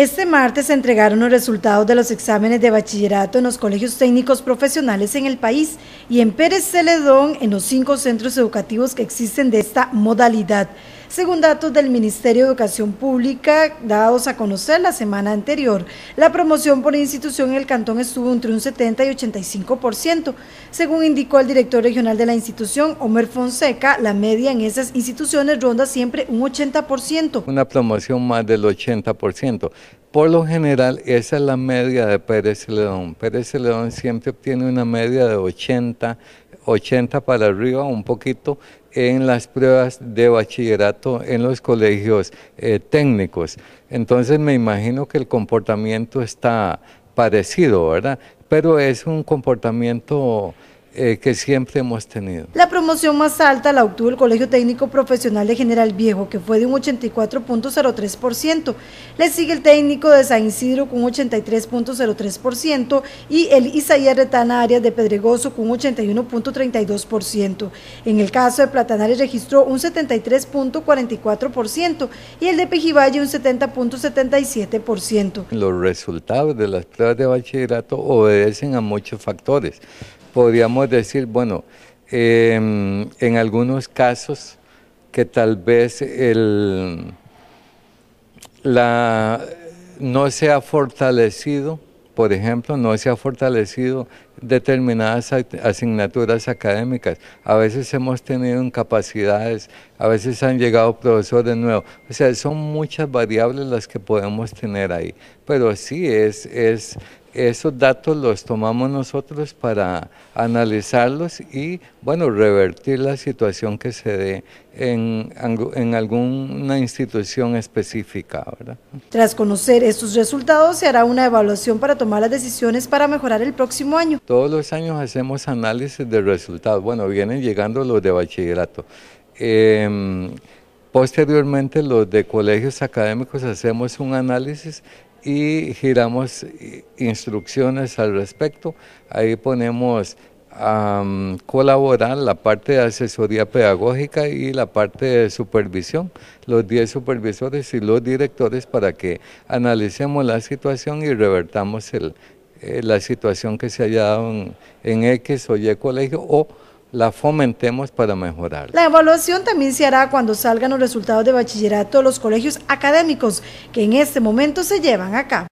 Este martes se entregaron los resultados de los exámenes de bachillerato en los colegios técnicos profesionales en el país y en Pérez Celedón en los cinco centros educativos que existen de esta modalidad. Según datos del Ministerio de Educación Pública dados a conocer la semana anterior, la promoción por institución en el cantón estuvo entre un 70 y 85%. Según indicó el director regional de la institución, Homer Fonseca, la media en esas instituciones ronda siempre un 80%. Una promoción más del 80%. Por lo general, esa es la media de Pérez León. Pérez León siempre obtiene una media de 80 80 para arriba, un poquito, en las pruebas de bachillerato en los colegios eh, técnicos. Entonces me imagino que el comportamiento está parecido, ¿verdad? Pero es un comportamiento eh, que siempre hemos tenido. La promoción más alta la obtuvo el Colegio Técnico Profesional de General Viejo, que fue de un 84.03%. Le sigue el técnico de San Isidro con un 83.03% y el Isaías Retana Arias de Pedregoso con un 81.32%. En el caso de Platanares registró un 73.44% y el de Pejivalle un 70.77%. Los resultados de las pruebas de bachillerato obedecen a muchos factores podríamos decir, bueno, em, en algunos casos que tal vez el, la, no se ha fortalecido, por ejemplo, no se ha fortalecido determinadas asignaturas académicas. A veces hemos tenido incapacidades, a veces han llegado profesores nuevos. O sea, son muchas variables las que podemos tener ahí. Pero sí, es, es, esos datos los tomamos nosotros para analizarlos y, bueno, revertir la situación que se dé en, alguna institución específica. ¿verdad? Tras conocer estos resultados, se hará una evaluación para tomar las decisiones para mejorar el próximo año. Todos los años hacemos análisis de resultados. Bueno, vienen llegando los de bachillerato. Em, posteriormente, los de colegios académicos hacemos un análisis y giramos instrucciones al respecto. Ahí ponemos a colaborar la parte de asesoría pedagógica y la parte de supervisión, los 10 supervisores y los directores para que analicemos la situación y revertamos el, eh, la situación que se haya dado en, X o Y colegio o la fomentemos para mejorar. La evaluación también se hará cuando salgan los resultados de bachillerato de los colegios académicos que en este momento se llevan acá